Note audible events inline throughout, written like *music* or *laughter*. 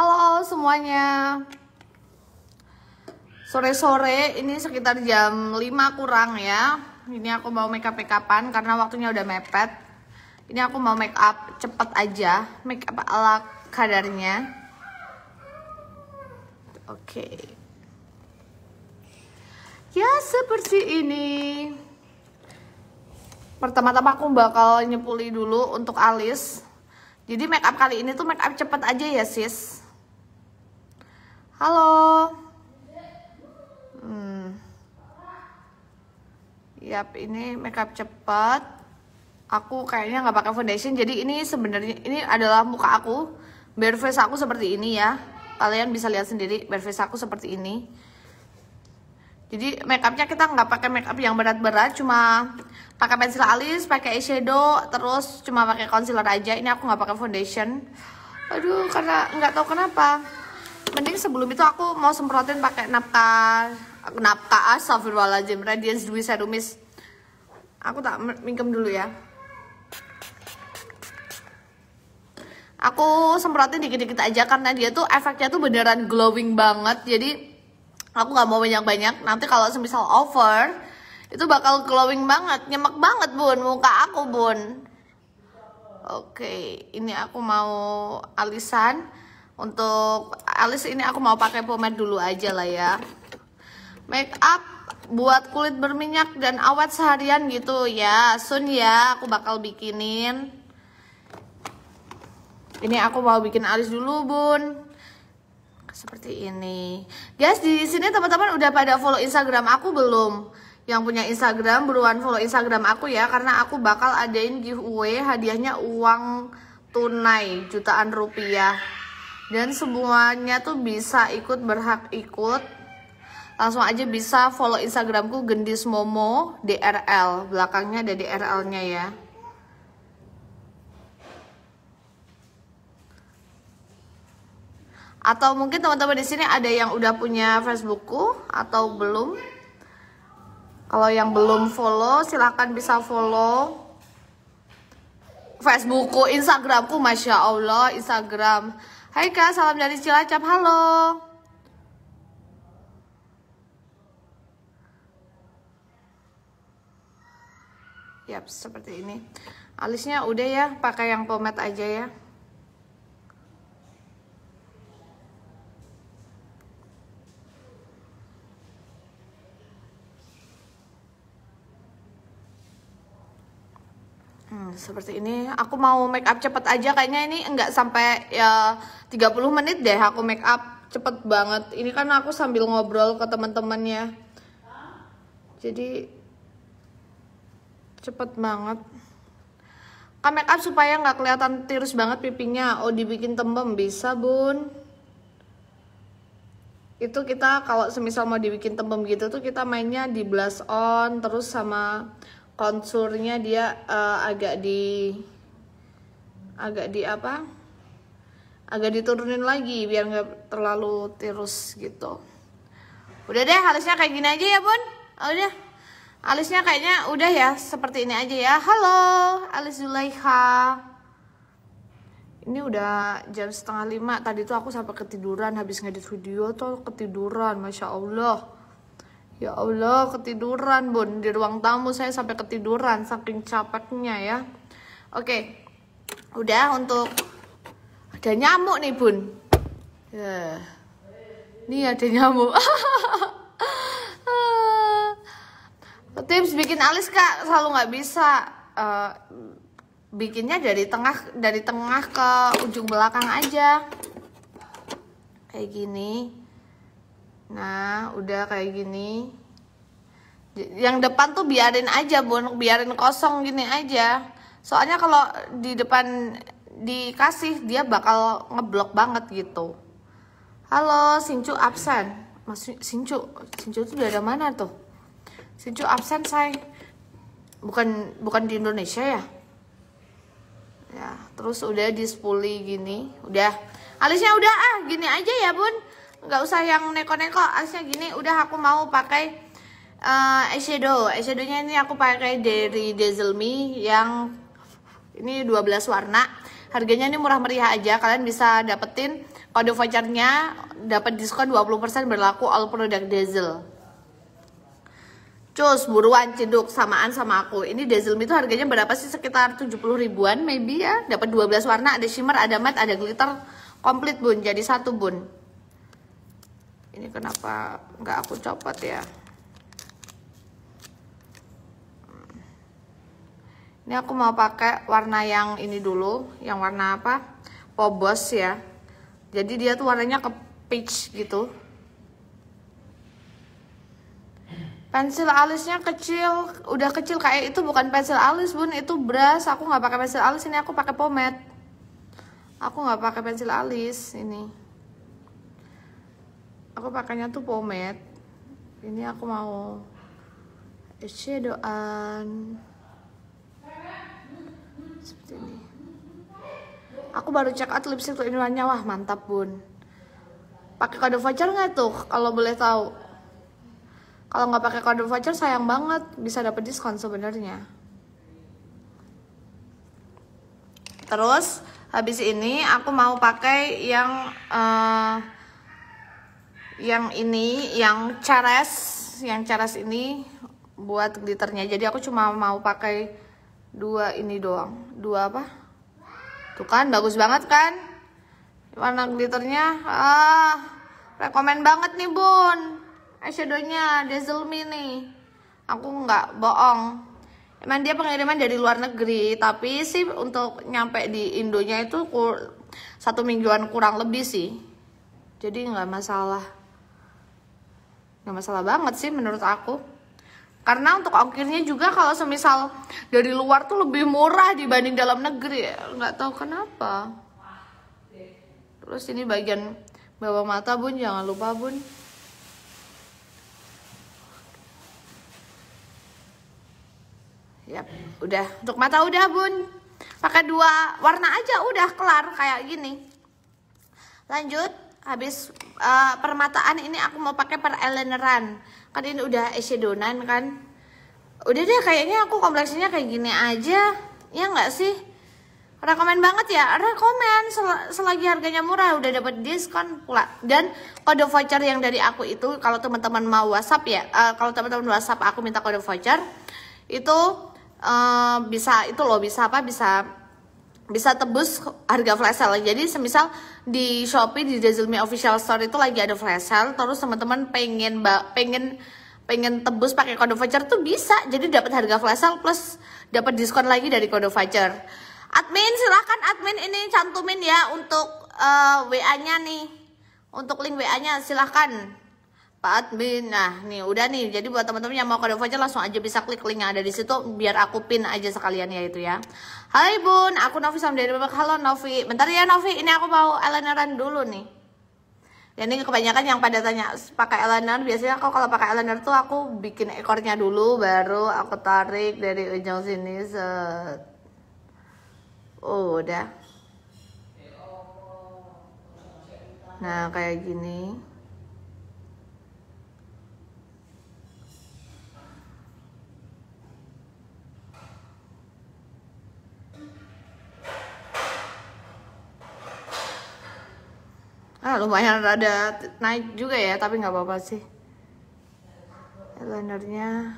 Halo semuanya Sore-sore ini sekitar jam 5 kurang ya Ini aku mau make up make upan karena waktunya udah mepet Ini aku mau make up cepet aja Make up ala kadarnya Oke okay. Ya seperti ini Pertama-tama aku bakal nyepuli dulu untuk alis jadi make up kali ini tuh make up cepet aja ya sis Halo. Hmm. Yap, ini makeup cepat. Aku kayaknya nggak pakai foundation. Jadi ini sebenarnya ini adalah muka aku. Bare face aku seperti ini ya. Kalian bisa lihat sendiri bare face aku seperti ini. Jadi makeupnya kita nggak pakai makeup yang berat-berat, cuma pakai pensil alis, pakai eyeshadow, terus cuma pakai concealer aja. Ini aku nggak pakai foundation. Aduh, karena nggak tahu kenapa mending sebelum itu aku mau semprotin pakai napka napka astagfirullahaladzim radiance dewi serumis aku tak minkem dulu ya aku semprotin dikit-dikit aja karena dia tuh efeknya tuh beneran glowing banget jadi aku nggak mau banyak-banyak nanti kalau semisal over itu bakal glowing banget nyemek banget bun muka aku bun oke ini aku mau alisan untuk alis ini aku mau pakai pomade dulu aja lah ya make up buat kulit berminyak dan awet seharian gitu ya Sun ya aku bakal bikinin ini aku mau bikin alis dulu bun seperti ini guys di sini teman-teman udah pada follow instagram aku belum yang punya Instagram buruan follow Instagram aku ya karena aku bakal adain giveaway hadiahnya uang tunai jutaan rupiah dan semuanya tuh bisa ikut berhak ikut langsung aja bisa follow instagramku gendis momo drl belakangnya ada drl nya ya atau mungkin teman-teman di sini ada yang udah punya Facebookku atau belum kalau yang belum follow silahkan bisa follow Facebookku Instagramku Masya Allah Instagram Hai Kak, salam dari Cilacap. Halo. Yap, seperti ini. Alisnya udah ya, pakai yang pomade aja ya. Hmm, seperti ini. Aku mau make up cepet aja kayaknya ini enggak sampai ya 30 menit deh aku make up cepet banget. Ini kan aku sambil ngobrol ke teman-temannya. Jadi cepet banget. Kan make up supaya nggak kelihatan tirus banget pipinya. Oh, dibikin tembem bisa, Bun. Itu kita kalau semisal mau dibikin tembem gitu tuh kita mainnya di blush on terus sama konsurnya dia uh, agak di agak di apa agak diturunin lagi biar nggak terlalu tirus gitu udah deh alisnya kayak gini aja ya bun oh, udah alisnya kayaknya udah ya seperti ini aja ya halo alis Zulaikha ini udah jam setengah lima tadi tuh aku sampai ketiduran habis ngedit video tuh ketiduran masya Allah Ya Allah, ketiduran Bun. Di ruang tamu saya sampai ketiduran saking capeknya ya. Oke. Udah untuk ada nyamuk nih, Bun. Ya. Nih ada nyamuk. *laughs* Tips bikin alis Kak selalu nggak bisa uh, bikinnya dari tengah dari tengah ke ujung belakang aja kayak gini Nah, udah kayak gini. Yang depan tuh biarin aja, Bun. Biarin kosong gini aja. Soalnya kalau di depan dikasih, dia bakal ngeblok banget gitu. Halo, Sincu absen. Mas Sincu, Sincu tuh dari mana tuh? Sincu absen, saya. Bukan bukan di Indonesia ya? Ya, terus udah di gini, udah. Alisnya udah ah, gini aja ya, Bun nggak usah yang neko-neko asnya gini udah aku mau pakai uh, eyeshadow eyeshadownya ini aku pakai dari Dazzle Me yang ini 12 warna harganya ini murah meriah aja kalian bisa dapetin kode vouchernya dapat diskon 20% berlaku all product Dazzle Cus, buruan ceduk samaan sama aku. Ini Dazzle Me itu harganya berapa sih? Sekitar 70 ribuan maybe ya. Dapat 12 warna, ada shimmer, ada matte, ada glitter komplit bun jadi satu bun ini kenapa nggak aku copot ya ini aku mau pakai warna yang ini dulu yang warna apa pobos ya jadi dia tuh warnanya ke peach gitu pensil alisnya kecil udah kecil kayak itu bukan pensil alis bun itu brush aku nggak pakai pensil alis ini aku pakai pomade aku nggak pakai pensil alis ini aku pakainya tuh pomade ini aku mau eyeshadowan seperti ini aku baru check out lipstick ini warnanya wah mantap bun pakai kode voucher nggak tuh kalau boleh tahu kalau nggak pakai kode voucher sayang banget bisa dapet diskon sebenarnya terus habis ini aku mau pakai yang uh, yang ini yang Ceres yang Ceres ini buat glitternya jadi aku cuma mau pakai dua ini doang dua apa tuh kan bagus banget kan warna glitternya ah rekomen banget nih bun eyeshadownya Dazzle mini aku nggak bohong emang dia pengiriman dari luar negeri tapi sih untuk nyampe di Indonya itu satu mingguan kurang lebih sih jadi nggak masalah nggak masalah banget sih menurut aku karena untuk ongkirnya juga kalau semisal dari luar tuh lebih murah dibanding dalam negeri nggak tahu kenapa terus ini bagian bawah mata bun jangan lupa bun ya udah untuk mata udah bun pakai dua warna aja udah kelar kayak gini lanjut habis uh, permataan ini aku mau pakai per eyelineran kan ini udah eyeshadownan kan udah deh kayaknya aku kompleksinya kayak gini aja ya nggak sih rekomen banget ya rekomen Sel selagi harganya murah udah dapat diskon pula dan kode voucher yang dari aku itu kalau teman-teman mau WhatsApp ya uh, kalau teman-teman WhatsApp aku minta kode voucher itu uh, bisa itu loh bisa apa bisa bisa tebus harga flash sale. Jadi semisal di Shopee di Dazzle Official Store itu lagi ada flash sale terus teman-teman pengen pengen pengen tebus pakai kode voucher tuh bisa. Jadi dapat harga flash sale plus dapat diskon lagi dari kode voucher. Admin silahkan admin ini cantumin ya untuk uh, eh, WA-nya nih. Untuk link WA-nya silahkan Pak Admin. Nah, nih udah nih. Jadi buat teman-teman yang mau kode voucher langsung aja bisa klik link yang ada di situ biar aku pin aja sekalian ya itu ya. Halo Bun, aku Novi sama dari Halo Novi. Bentar ya Novi, ini aku mau eyelineran dulu nih. Ya ini kebanyakan yang pada tanya pakai eyeliner, biasanya aku kalau pakai eyeliner tuh aku bikin ekornya dulu baru aku tarik dari ujung sini set. Oh, udah. Nah, kayak gini. ah lumayan rada naik juga ya tapi nggak apa-apa sih eyelinernya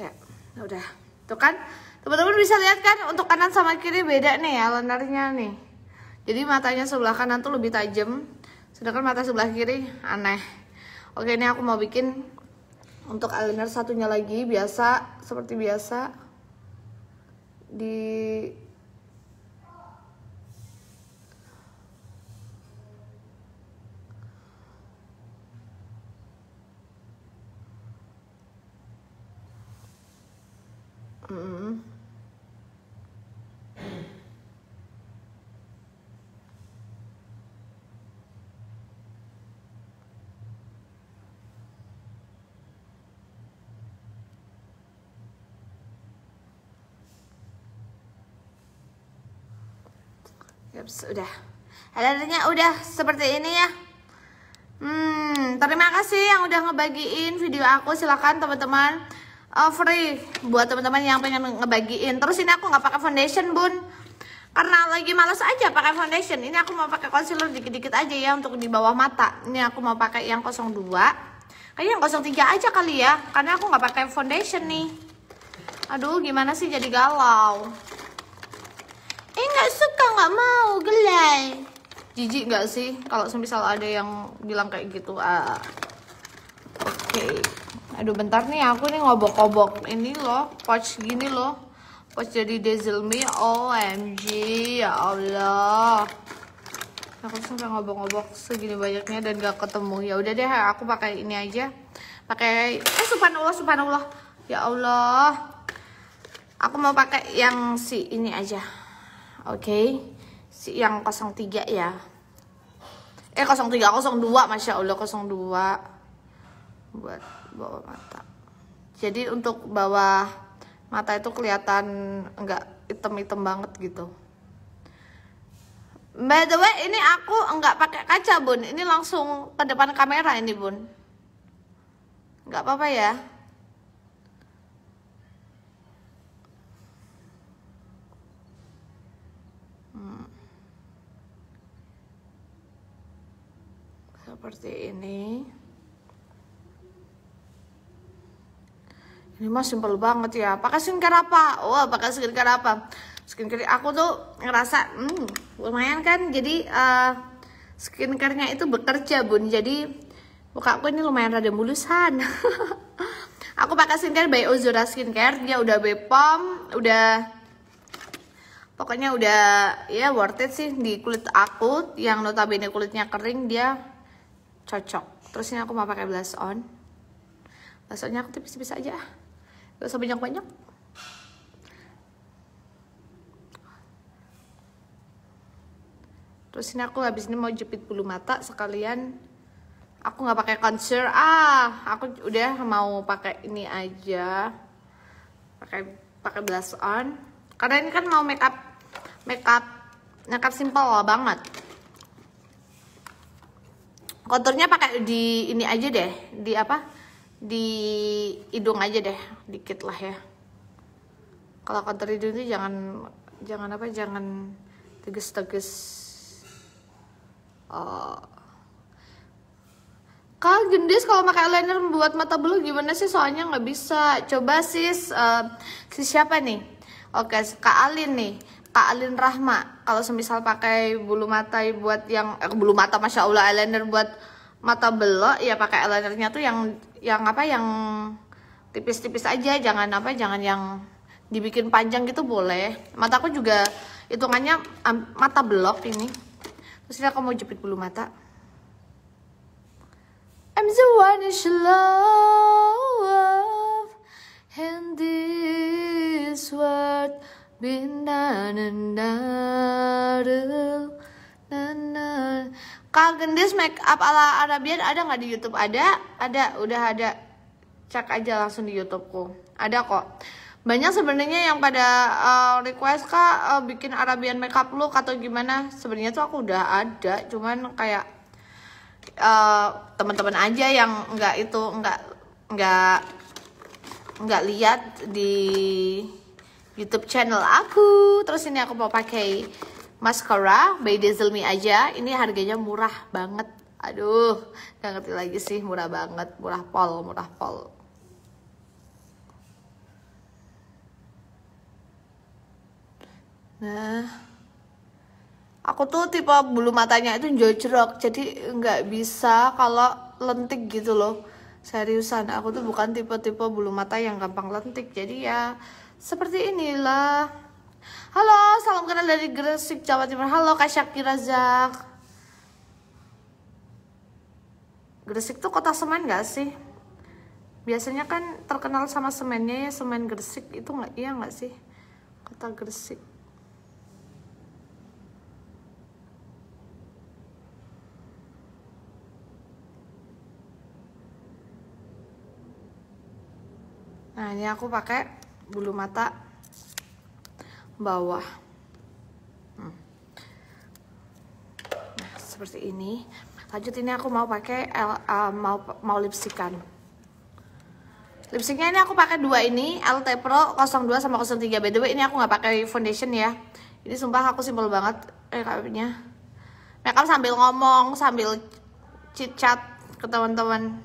ya udah tuh kan Teman-teman bisa lihat kan untuk kanan sama kiri beda nih ya lenarnya nih. Jadi matanya sebelah kanan tuh lebih tajam, sedangkan mata sebelah kiri aneh. Oke, ini aku mau bikin untuk eyeliner satunya lagi biasa seperti biasa di Mm-hmm. Yups, udah. Highlighternya udah seperti ini ya. Hmm, terima kasih yang udah ngebagiin video aku. Silakan teman-teman uh, free buat teman-teman yang pengen ngebagiin. Terus ini aku nggak pakai foundation, Bun. Karena lagi males aja pakai foundation. Ini aku mau pakai concealer dikit-dikit aja ya untuk di bawah mata. Ini aku mau pakai yang 02. Kayaknya yang 03 aja kali ya, karena aku nggak pakai foundation nih. Aduh, gimana sih jadi galau nggak mau gelai jijik nggak sih kalau semisal ada yang bilang kayak gitu ah oke okay. aduh bentar nih aku nih ngobok-ngobok ini loh pouch gini loh pouch jadi diesel mie omg ya allah aku sampai ngobok-ngobok segini banyaknya dan gak ketemu ya udah deh aku pakai ini aja pakai eh subhanallah subhanallah ya Allah aku mau pakai yang si ini aja oke okay si yang 03 ya eh 03 02 masya allah 02 buat bawah mata jadi untuk bawah mata itu kelihatan enggak item-item banget gitu by the way ini aku enggak pakai kaca bun ini langsung ke depan kamera ini bun enggak apa-apa ya seperti ini ini mah simpel banget ya pakai skincare apa wah pakai skincare apa skincare aku tuh ngerasa hmm, lumayan kan jadi uh, skincarenya itu bekerja bun jadi muka aku ini lumayan rada mulusan *laughs* aku pakai skincare by Ozora Skincare dia udah Bepom udah pokoknya udah ya worth it sih di kulit aku yang notabene kulitnya kering dia cocok terus ini aku mau pakai blush on blush onnya aku tipis-tipis aja gak usah banyak-banyak terus ini aku habis ini mau jepit bulu mata sekalian aku nggak pakai concealer ah aku udah mau pakai ini aja pakai pakai blush on karena ini kan mau makeup makeup makeup simple banget konturnya pakai di ini aja deh di apa di hidung aja deh dikit lah ya kalau kontur hidung itu jangan jangan apa jangan tegas-tegas kalau eh, Kak gendis kalau pakai eyeliner buat mata bulu gimana sih soalnya nggak bisa coba sis uh, si siapa nih oke Kak Alin nih Kak Alin Rahma kalau semisal pakai bulu mata buat yang eh, bulu mata masya Allah eyeliner buat mata belok ya pakai eyelinernya tuh yang yang apa yang tipis-tipis aja jangan apa jangan yang dibikin panjang gitu boleh mataku juga hitungannya um, mata belok ini terus ini aku mau jepit bulu mata I'm the one is love in this world Kak Gendis make up ala Arabian ada nggak di YouTube? Ada, ada, udah ada. Cek aja langsung di YouTubeku. Ada kok. Banyak sebenarnya yang pada uh, request kak uh, bikin Arabian makeup look atau gimana. Sebenarnya tuh aku udah ada, cuman kayak uh, teman-teman aja yang nggak itu nggak nggak nggak lihat di YouTube channel aku. Terus ini aku mau pakai mascara by Diesel Me aja. Ini harganya murah banget. Aduh, gak ngerti lagi sih murah banget, murah pol, murah pol. Nah, aku tuh tipe bulu matanya itu jojrok, jadi nggak bisa kalau lentik gitu loh. Seriusan, aku tuh bukan tipe-tipe bulu mata yang gampang lentik, jadi ya seperti inilah halo salam kenal dari Gresik Jawa Timur halo Kak Syakira Zak Gresik tuh kota semen gak sih biasanya kan terkenal sama semennya ya semen Gresik itu nggak iya nggak sih kota Gresik Nah, ini aku pakai bulu mata bawah hmm. nah seperti ini lanjut ini aku mau pakai uh, mau mau lipstikan lipstiknya ini aku pakai dua ini LT Pro 02 sama 03 by the way ini aku nggak pakai foundation ya ini sumpah aku simpel banget makeupnya eh, makeup nah, kan sambil ngomong sambil chit chat ke teman-teman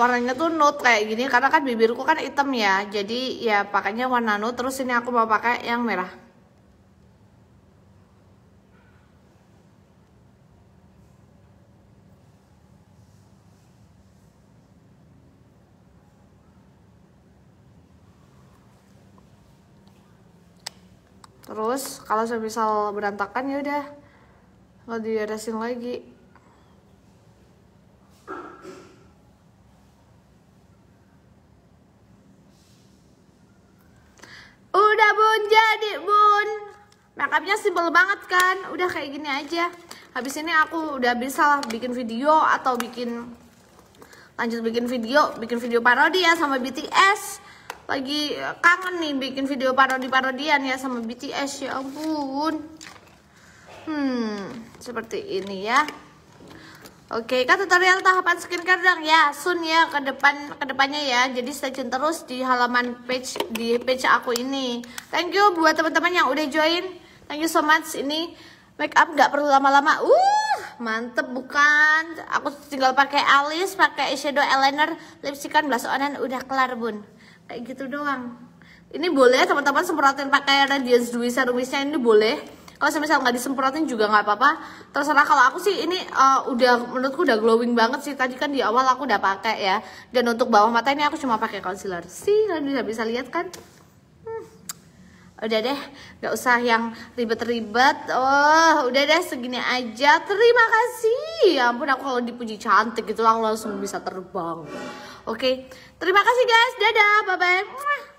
warnanya tuh nude kayak gini karena kan bibirku kan hitam ya jadi ya pakainya warna nude terus ini aku mau pakai yang merah terus kalau semisal berantakan ya udah nggak diarasin lagi Resepnya simpel banget kan, udah kayak gini aja. Habis ini aku udah bisa lah bikin video atau bikin lanjut bikin video, bikin video parodi ya sama BTS. Lagi kangen nih bikin video parodi-parodian ya sama BTS, ya ampun. Hmm, seperti ini ya. Oke, kan tutorial tahapan skincare dong ya. Sun ya ke depan ke depannya ya. Jadi stay tune terus di halaman page di page aku ini. Thank you buat teman-teman yang udah join. Thank you so much. Ini make up nggak perlu lama-lama. Uh, mantep bukan? Aku tinggal pakai alis, pakai eyeshadow, eyeliner, lipstikan, blush on, dan udah kelar bun. Kayak gitu doang. Ini boleh teman-teman semprotin pakai Radiance Dewi Serumisnya ini boleh. Kalau semisal nggak disemprotin juga nggak apa-apa. Terserah kalau aku sih ini uh, udah menurutku udah glowing banget sih. Tadi kan di awal aku udah pakai ya. Dan untuk bawah mata ini aku cuma pakai concealer. Sih kalian bisa bisa lihat kan? Udah deh, gak usah yang ribet-ribet. Oh, udah deh segini aja. Terima kasih. Ya ampun aku kalau dipuji cantik gitu langsung bisa terbang. Oke, okay. terima kasih guys. Dadah, bye-bye.